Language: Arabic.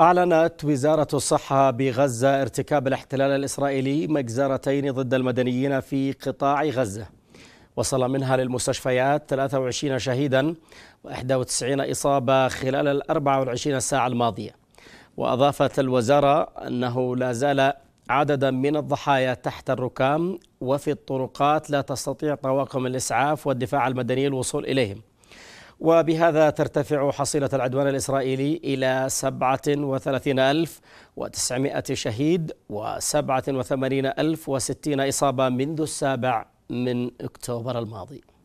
أعلنت وزارة الصحة بغزة ارتكاب الاحتلال الإسرائيلي مجزرتين ضد المدنيين في قطاع غزة وصل منها للمستشفيات 23 شهيدا و91 إصابة خلال ال 24 ساعة الماضية وأضافت الوزارة أنه لا زال عددا من الضحايا تحت الركام وفي الطرقات لا تستطيع طواقم الإسعاف والدفاع المدني الوصول إليهم وبهذا ترتفع حصيلة العدوان الإسرائيلي إلى 37900 شهيد و87060 إصابة منذ السابع من أكتوبر الماضي